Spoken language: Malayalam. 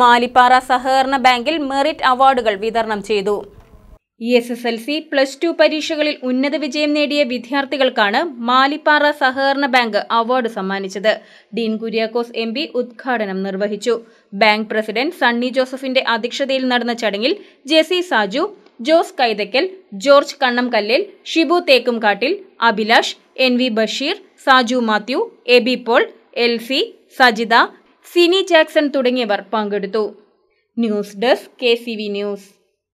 മാലിപ്പാറ സഹകരണ ബാങ്കിൽ മെറിറ്റ് അവാർഡുകൾ വിതരണം ചെയ്തു S S L C plus two പരീക്ഷകളിൽ ഉന്നത വിജയം നേടിയ വിദ്യാർത്ഥികൾക്കാണ് മാലിപ്പാറ സഹകരണ ബാങ്ക് അവാർഡ് സമ്മാനിച്ചത് ഡീൻ കുര്യാക്കോസ് എം പി ഉദ്ഘാടനം നിർവഹിച്ചു ബാങ്ക് പ്രസിഡന്റ് സണ്ണി ജോസഫിന്റെ അധ്യക്ഷതയിൽ നടന്ന ചടങ്ങിൽ ജെസി സാജു ജോസ് കൈതക്കൽ ജോർജ് കണ്ണംകല്ലേൽ ഷിബു തേക്കുംകാട്ടിൽ അഭിലാഷ് എൻ വി ബഷീർ സാജു മാത്യു എബി പോൾ എൽസി സജിത സിനി ജാക്സൺ തുടങ്ങിയവർ പങ്കെടുത്തു news desk K C V news